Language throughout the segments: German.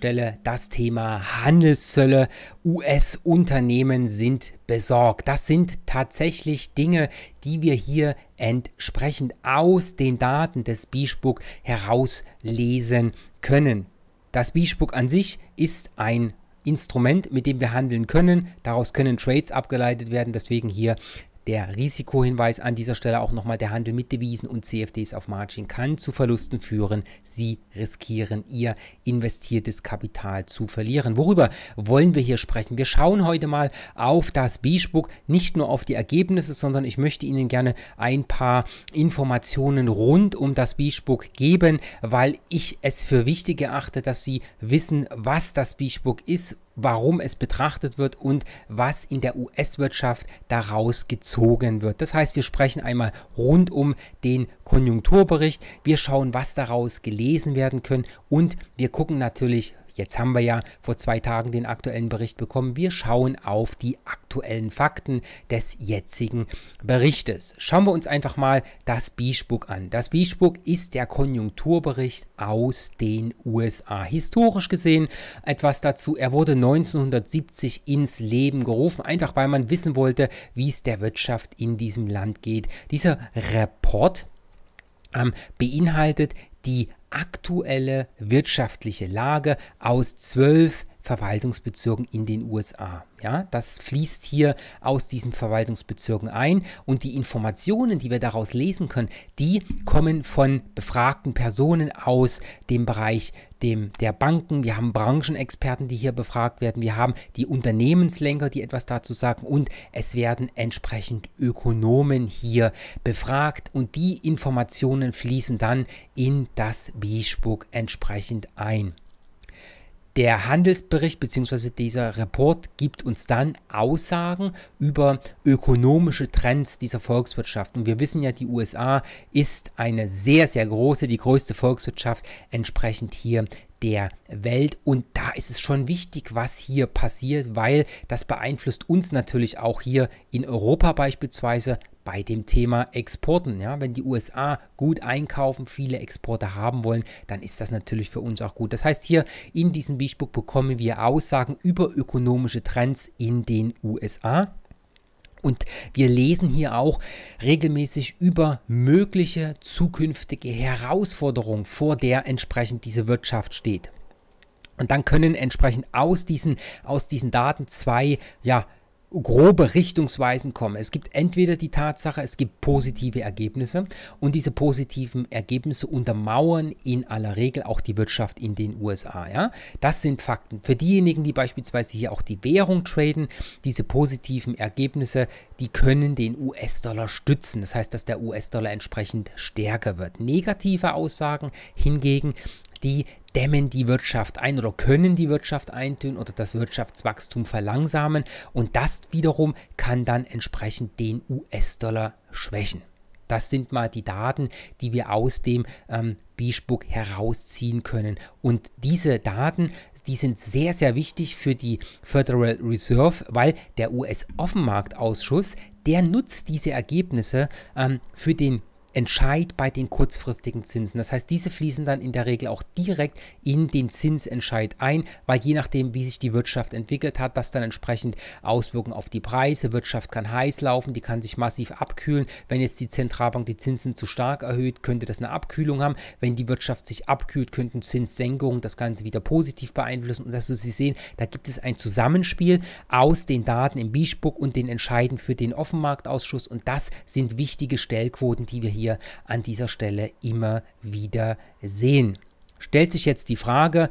Stelle das Thema Handelszölle. US-Unternehmen sind besorgt. Das sind tatsächlich Dinge, die wir hier entsprechend aus den Daten des Bischbook herauslesen können. Das Bischbook an sich ist ein Instrument, mit dem wir handeln können. Daraus können Trades abgeleitet werden. Deswegen hier der Risikohinweis an dieser Stelle auch nochmal, der Handel mit Devisen und CFDs auf Margin kann zu Verlusten führen. Sie riskieren ihr investiertes Kapital zu verlieren. Worüber wollen wir hier sprechen? Wir schauen heute mal auf das Beachbook, nicht nur auf die Ergebnisse, sondern ich möchte Ihnen gerne ein paar Informationen rund um das Beachbook geben, weil ich es für wichtig erachte, dass Sie wissen, was das Beachbook ist, warum es betrachtet wird und was in der US-Wirtschaft daraus gezogen wird. Das heißt, wir sprechen einmal rund um den Konjunkturbericht, wir schauen, was daraus gelesen werden können und wir gucken natürlich Jetzt haben wir ja vor zwei Tagen den aktuellen Bericht bekommen. Wir schauen auf die aktuellen Fakten des jetzigen Berichtes. Schauen wir uns einfach mal das Bischbook an. Das Bischbook ist der Konjunkturbericht aus den USA. Historisch gesehen etwas dazu. Er wurde 1970 ins Leben gerufen, einfach weil man wissen wollte, wie es der Wirtschaft in diesem Land geht. Dieser Report ähm, beinhaltet die aktuelle wirtschaftliche Lage aus zwölf Verwaltungsbezirken in den USA. Ja, das fließt hier aus diesen Verwaltungsbezirken ein und die Informationen, die wir daraus lesen können, die kommen von befragten Personen aus dem Bereich dem, der Banken, wir haben Branchenexperten, die hier befragt werden, wir haben die Unternehmenslenker, die etwas dazu sagen und es werden entsprechend Ökonomen hier befragt und die Informationen fließen dann in das Bischbook entsprechend ein. Der Handelsbericht bzw. dieser Report gibt uns dann Aussagen über ökonomische Trends dieser Volkswirtschaft. Und wir wissen ja, die USA ist eine sehr, sehr große, die größte Volkswirtschaft entsprechend hier der Welt. Und da ist es schon wichtig, was hier passiert, weil das beeinflusst uns natürlich auch hier in Europa beispielsweise, bei dem Thema Exporten. Ja? Wenn die USA gut einkaufen, viele Exporte haben wollen, dann ist das natürlich für uns auch gut. Das heißt, hier in diesem Beachbook bekommen wir Aussagen über ökonomische Trends in den USA. Und wir lesen hier auch regelmäßig über mögliche zukünftige Herausforderungen, vor der entsprechend diese Wirtschaft steht. Und dann können entsprechend aus diesen, aus diesen Daten zwei ja, grobe Richtungsweisen kommen. Es gibt entweder die Tatsache, es gibt positive Ergebnisse und diese positiven Ergebnisse untermauern in aller Regel auch die Wirtschaft in den USA. Ja? Das sind Fakten. Für diejenigen, die beispielsweise hier auch die Währung traden, diese positiven Ergebnisse, die können den US-Dollar stützen. Das heißt, dass der US-Dollar entsprechend stärker wird. Negative Aussagen hingegen die dämmen die Wirtschaft ein oder können die Wirtschaft eintönen oder das Wirtschaftswachstum verlangsamen und das wiederum kann dann entsprechend den US-Dollar schwächen. Das sind mal die Daten, die wir aus dem ähm, Beachbook herausziehen können. Und diese Daten, die sind sehr, sehr wichtig für die Federal Reserve, weil der US-Offenmarktausschuss, der nutzt diese Ergebnisse ähm, für den Entscheid bei den kurzfristigen Zinsen. Das heißt, diese fließen dann in der Regel auch direkt in den Zinsentscheid ein, weil je nachdem, wie sich die Wirtschaft entwickelt hat, das dann entsprechend Auswirkungen auf die Preise. Wirtschaft kann heiß laufen, die kann sich massiv abkühlen. Wenn jetzt die Zentralbank die Zinsen zu stark erhöht, könnte das eine Abkühlung haben. Wenn die Wirtschaft sich abkühlt, könnten Zinssenkungen das Ganze wieder positiv beeinflussen. Und dass also Sie sehen, da gibt es ein Zusammenspiel aus den Daten im Bischbook und den Entscheiden für den Offenmarktausschuss. Und das sind wichtige Stellquoten, die wir hier wir an dieser Stelle immer wieder sehen. Stellt sich jetzt die Frage,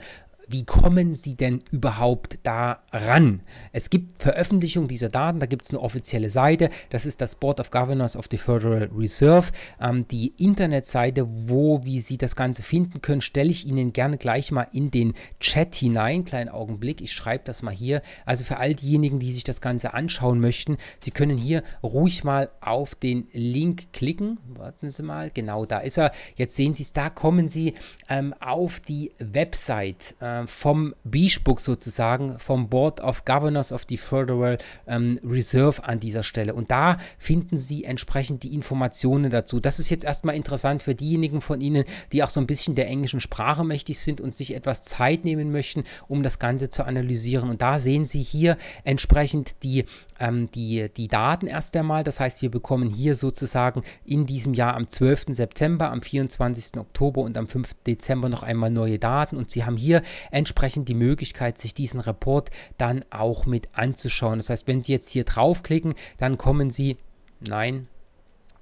wie kommen Sie denn überhaupt daran? Es gibt Veröffentlichung dieser Daten, da gibt es eine offizielle Seite, das ist das Board of Governors of the Federal Reserve. Ähm, die Internetseite, wo, wie Sie das Ganze finden können, stelle ich Ihnen gerne gleich mal in den Chat hinein. Kleinen Augenblick, ich schreibe das mal hier. Also für all diejenigen, die sich das Ganze anschauen möchten, Sie können hier ruhig mal auf den Link klicken. Warten Sie mal, genau da ist er. Jetzt sehen Sie es, da kommen Sie ähm, auf die Website. Ähm, äh, vom Beach sozusagen, vom Board of Governors of the Federal ähm, Reserve an dieser Stelle. Und da finden Sie entsprechend die Informationen dazu. Das ist jetzt erstmal interessant für diejenigen von Ihnen, die auch so ein bisschen der englischen Sprache mächtig sind und sich etwas Zeit nehmen möchten, um das Ganze zu analysieren. Und da sehen Sie hier entsprechend die ähm, die, die Daten erst einmal. Das heißt, wir bekommen hier sozusagen in diesem Jahr am 12. September, am 24. Oktober und am 5. Dezember noch einmal neue Daten. Und Sie haben hier entsprechend die Möglichkeit, sich diesen Report dann auch mit anzuschauen. Das heißt, wenn Sie jetzt hier draufklicken, dann kommen Sie, nein,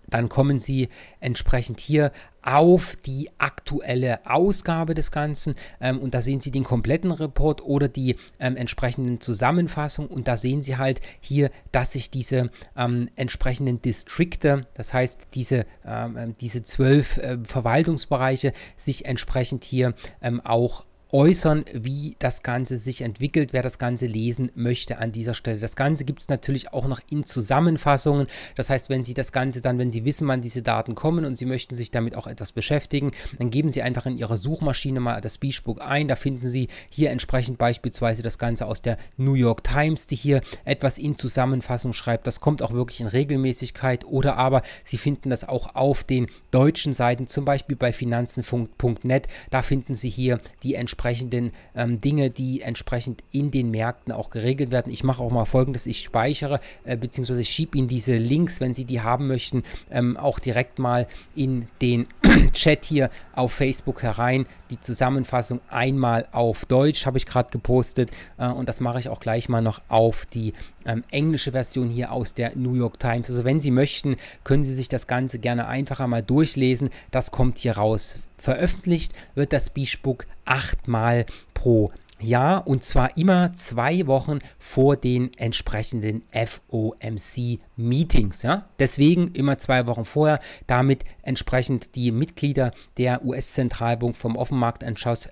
dann kommen Sie entsprechend hier auf die aktuelle Ausgabe des Ganzen ähm, und da sehen Sie den kompletten Report oder die ähm, entsprechenden Zusammenfassungen und da sehen Sie halt hier, dass sich diese ähm, entsprechenden Distrikte, das heißt diese, ähm, diese zwölf äh, Verwaltungsbereiche, sich entsprechend hier ähm, auch äußern, wie das Ganze sich entwickelt, wer das Ganze lesen möchte an dieser Stelle. Das Ganze gibt es natürlich auch noch in Zusammenfassungen. Das heißt, wenn Sie das Ganze dann, wenn Sie wissen, wann diese Daten kommen und Sie möchten sich damit auch etwas beschäftigen, dann geben Sie einfach in Ihrer Suchmaschine mal das Beachbook ein. Da finden Sie hier entsprechend beispielsweise das Ganze aus der New York Times, die hier etwas in Zusammenfassung schreibt. Das kommt auch wirklich in Regelmäßigkeit oder aber Sie finden das auch auf den deutschen Seiten, zum Beispiel bei finanzen.net. Da finden Sie hier die entsprechenden entsprechenden ähm, Dinge, die entsprechend in den Märkten auch geregelt werden. Ich mache auch mal folgendes, ich speichere äh, bzw. schiebe Ihnen diese Links, wenn Sie die haben möchten, ähm, auch direkt mal in den Chat hier auf Facebook herein. Die Zusammenfassung einmal auf Deutsch habe ich gerade gepostet äh, und das mache ich auch gleich mal noch auf die ähm, englische Version hier aus der New York Times. Also wenn Sie möchten, können Sie sich das Ganze gerne einfacher mal durchlesen. Das kommt hier raus. Veröffentlicht wird das Beachbook achtmal pro ja, und zwar immer zwei Wochen vor den entsprechenden FOMC-Meetings. Ja? Deswegen immer zwei Wochen vorher, damit entsprechend die Mitglieder der US-Zentralbank vom Offenmarktausschuss äh,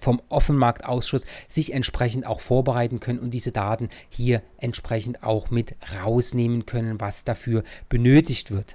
vom Offenmarktausschuss sich entsprechend auch vorbereiten können und diese Daten hier entsprechend auch mit rausnehmen können, was dafür benötigt wird.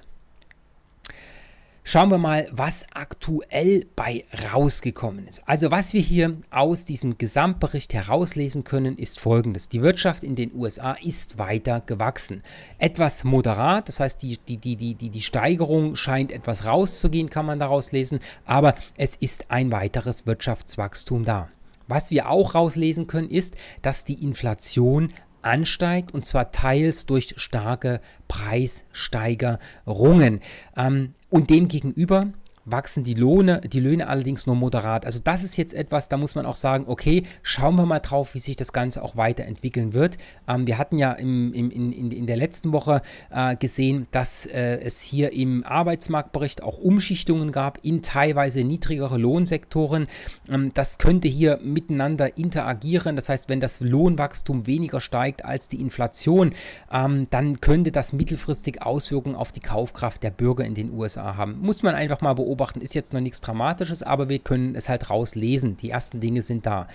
Schauen wir mal, was aktuell bei rausgekommen ist. Also was wir hier aus diesem Gesamtbericht herauslesen können, ist folgendes. Die Wirtschaft in den USA ist weiter gewachsen. Etwas moderat, das heißt die, die, die, die, die Steigerung scheint etwas rauszugehen, kann man daraus lesen, aber es ist ein weiteres Wirtschaftswachstum da. Was wir auch rauslesen können, ist, dass die Inflation ansteigt und zwar teils durch starke Preissteigerungen. Ähm, und dem gegenüber wachsen die Lohne, die Löhne allerdings nur moderat. Also das ist jetzt etwas, da muss man auch sagen, okay, schauen wir mal drauf, wie sich das Ganze auch weiterentwickeln wird. Ähm, wir hatten ja im, im, in, in, der letzten Woche äh, gesehen, dass äh, es hier im Arbeitsmarktbericht auch Umschichtungen gab in teilweise niedrigere Lohnsektoren. Ähm, das könnte hier miteinander interagieren. Das heißt, wenn das Lohnwachstum weniger steigt als die Inflation, ähm, dann könnte das mittelfristig Auswirkungen auf die Kaufkraft der Bürger in den USA haben. Muss man einfach mal beobachten beobachten ist jetzt noch nichts Dramatisches, aber wir können es halt rauslesen. Die ersten Dinge sind da.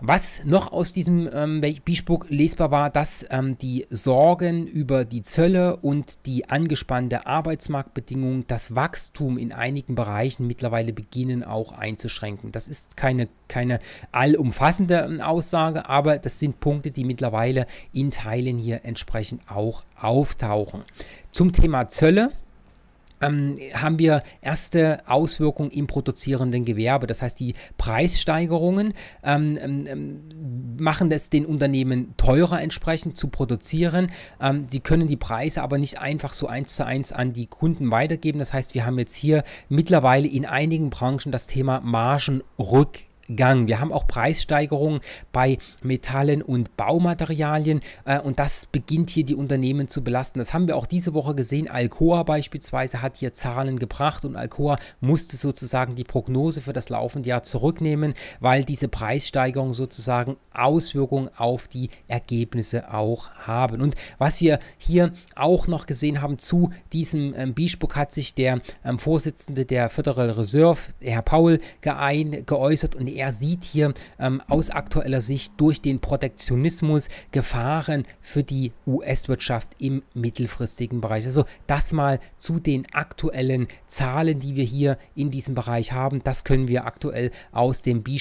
Was noch aus diesem ähm, Bischbuch lesbar war, dass ähm, die Sorgen über die Zölle und die angespannte Arbeitsmarktbedingungen das Wachstum in einigen Bereichen mittlerweile beginnen auch einzuschränken. Das ist keine, keine allumfassende ähm, Aussage, aber das sind Punkte, die mittlerweile in Teilen hier entsprechend auch auftauchen. Zum Thema Zölle ähm, haben wir erste Auswirkungen im produzierenden Gewerbe. Das heißt, die Preissteigerungen ähm, ähm, ähm machen es den Unternehmen teurer entsprechend zu produzieren. Ähm, sie können die Preise aber nicht einfach so eins zu eins an die Kunden weitergeben. Das heißt, wir haben jetzt hier mittlerweile in einigen Branchen das Thema Margenrückgang. Gang. Wir haben auch Preissteigerungen bei Metallen und Baumaterialien äh, und das beginnt hier die Unternehmen zu belasten. Das haben wir auch diese Woche gesehen. Alcoa beispielsweise hat hier Zahlen gebracht und Alcoa musste sozusagen die Prognose für das laufende Jahr zurücknehmen, weil diese Preissteigerungen sozusagen Auswirkungen auf die Ergebnisse auch haben. Und was wir hier auch noch gesehen haben zu diesem ähm, Biespuck hat sich der ähm, Vorsitzende der Federal Reserve, Herr Paul, geein, geäußert und er sieht hier ähm, aus aktueller Sicht durch den Protektionismus Gefahren für die US-Wirtschaft im mittelfristigen Bereich. Also das mal zu den aktuellen Zahlen, die wir hier in diesem Bereich haben. Das können wir aktuell aus dem b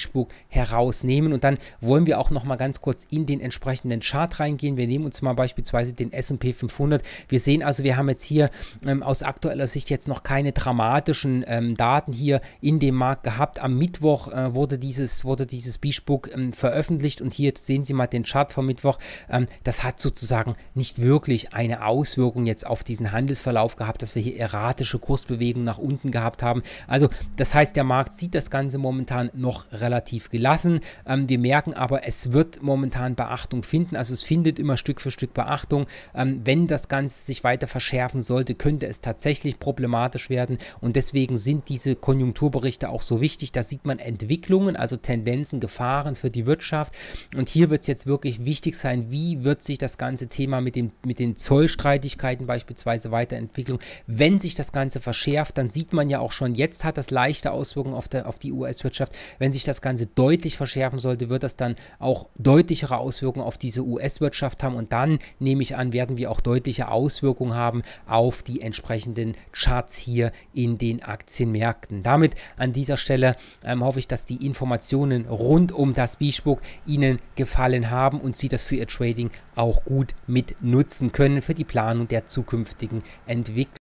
herausnehmen. Und dann wollen wir auch noch mal ganz kurz in den entsprechenden Chart reingehen. Wir nehmen uns mal beispielsweise den S&P 500. Wir sehen also, wir haben jetzt hier ähm, aus aktueller Sicht jetzt noch keine dramatischen ähm, Daten hier in dem Markt gehabt. Am Mittwoch äh, wurde dieses, wurde dieses Bischbook ähm, veröffentlicht und hier sehen Sie mal den Chart vom Mittwoch. Ähm, das hat sozusagen nicht wirklich eine Auswirkung jetzt auf diesen Handelsverlauf gehabt, dass wir hier erratische Kursbewegungen nach unten gehabt haben. Also das heißt, der Markt sieht das Ganze momentan noch relativ gelassen. Ähm, wir merken aber, es wird momentan Beachtung finden. Also es findet immer Stück für Stück Beachtung. Ähm, wenn das Ganze sich weiter verschärfen sollte, könnte es tatsächlich problematisch werden. Und deswegen sind diese Konjunkturberichte auch so wichtig. Da sieht man Entwicklungen Bedingungen, also Tendenzen, Gefahren für die Wirtschaft. Und hier wird es jetzt wirklich wichtig sein, wie wird sich das ganze Thema mit, dem, mit den Zollstreitigkeiten beispielsweise weiterentwickeln. wenn sich das Ganze verschärft, dann sieht man ja auch schon, jetzt hat das leichte Auswirkungen auf, der, auf die US-Wirtschaft. Wenn sich das Ganze deutlich verschärfen sollte, wird das dann auch deutlichere Auswirkungen auf diese US-Wirtschaft haben. Und dann, nehme ich an, werden wir auch deutliche Auswirkungen haben auf die entsprechenden Charts hier in den Aktienmärkten. Damit an dieser Stelle ähm, hoffe ich, dass die Informationen Informationen rund um das Beachbook Ihnen gefallen haben und Sie das für Ihr Trading auch gut mit nutzen können für die Planung der zukünftigen Entwicklung.